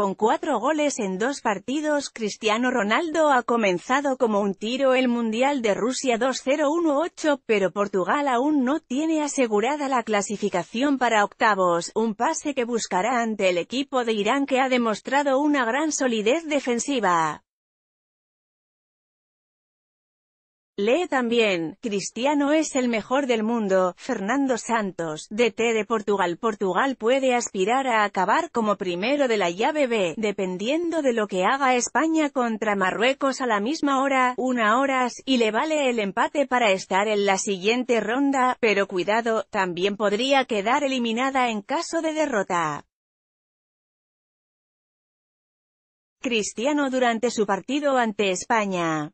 Con cuatro goles en dos partidos Cristiano Ronaldo ha comenzado como un tiro el Mundial de Rusia 2-0-1-8 pero Portugal aún no tiene asegurada la clasificación para octavos, un pase que buscará ante el equipo de Irán que ha demostrado una gran solidez defensiva. Lee también, Cristiano es el mejor del mundo, Fernando Santos, DT de Portugal. Portugal puede aspirar a acabar como primero de la llave B, dependiendo de lo que haga España contra Marruecos a la misma hora, una horas, y le vale el empate para estar en la siguiente ronda, pero cuidado, también podría quedar eliminada en caso de derrota. Cristiano durante su partido ante España.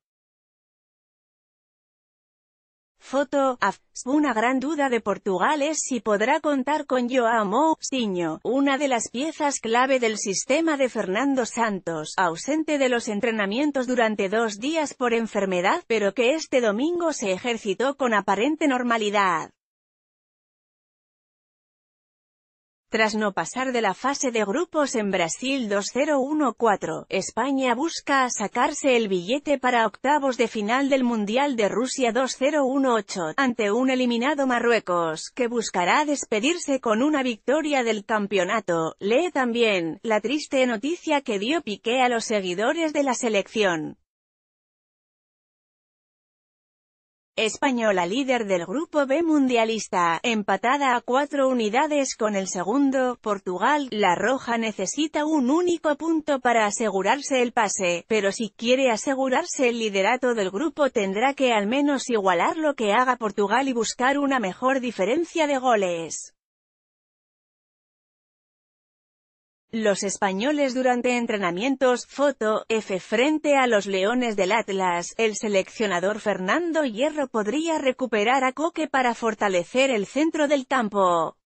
Foto, Una gran duda de Portugal es si podrá contar con Joao Moutinho, una de las piezas clave del sistema de Fernando Santos, ausente de los entrenamientos durante dos días por enfermedad, pero que este domingo se ejercitó con aparente normalidad. Tras no pasar de la fase de grupos en Brasil 2014, España busca sacarse el billete para octavos de final del Mundial de Rusia 2018, ante un eliminado Marruecos, que buscará despedirse con una victoria del campeonato. Lee también, la triste noticia que dio Piqué a los seguidores de la selección. española líder del Grupo B mundialista, empatada a cuatro unidades con el segundo, Portugal. La Roja necesita un único punto para asegurarse el pase, pero si quiere asegurarse el liderato del grupo tendrá que al menos igualar lo que haga Portugal y buscar una mejor diferencia de goles. Los españoles durante entrenamientos, foto, F frente a los Leones del Atlas, el seleccionador Fernando Hierro podría recuperar a Coque para fortalecer el centro del campo.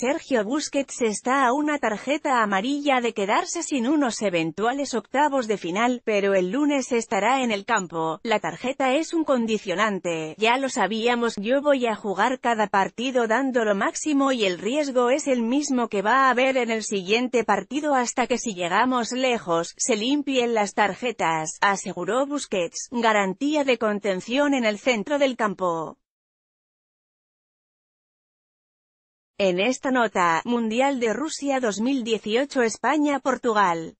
Sergio Busquets está a una tarjeta amarilla de quedarse sin unos eventuales octavos de final, pero el lunes estará en el campo. La tarjeta es un condicionante, ya lo sabíamos, yo voy a jugar cada partido dando lo máximo y el riesgo es el mismo que va a haber en el siguiente partido hasta que si llegamos lejos, se limpien las tarjetas, aseguró Busquets, garantía de contención en el centro del campo. En esta nota, Mundial de Rusia 2018 España-Portugal.